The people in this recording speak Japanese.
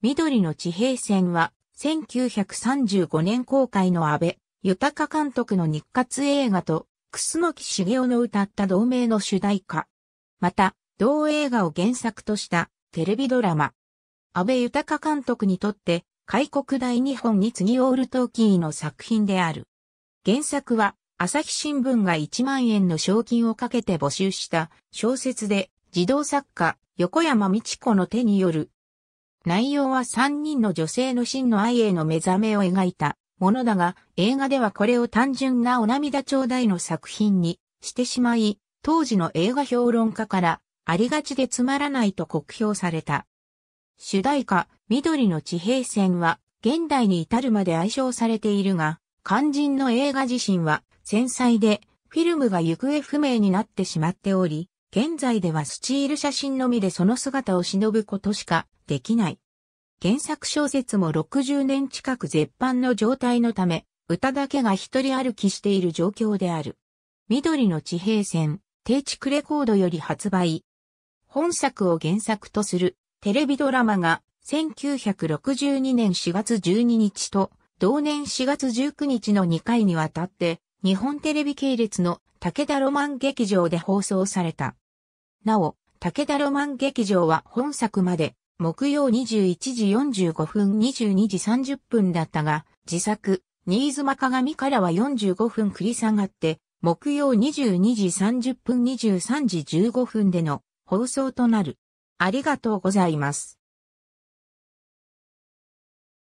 緑の地平線は、1935年公開の安倍、豊監督の日活映画と、楠木茂雄の歌った同名の主題歌。また、同映画を原作としたテレビドラマ。安倍豊監督にとって、開国大日本に次ぎオールトーキーの作品である。原作は、朝日新聞が1万円の賞金をかけて募集した小説で、児童作家、横山道子の手による内容は3人の女性の真の愛への目覚めを描いたものだが、映画ではこれを単純なお涙頂戴の作品にしてしまい、当時の映画評論家からありがちでつまらないと酷評された。主題歌、緑の地平線は、現代に至るまで愛称されているが、肝心の映画自身は、繊細で、フィルムが行方不明になってしまっており、現在ではスチール写真のみでその姿を忍ぶことしかできない。原作小説も60年近く絶版の状態のため、歌だけが一人歩きしている状況である。緑の地平線、低区レコードより発売。本作を原作とするテレビドラマが1962年4月12日と同年4月19日の2回にわたって日本テレビ系列の武田ロマン劇場で放送された。なお、武田ロマン劇場は本作まで木曜21時45分22時30分だったが、自作、新妻鏡からは45分繰り下がって、木曜22時30分23時15分での放送となる。ありがとうございます。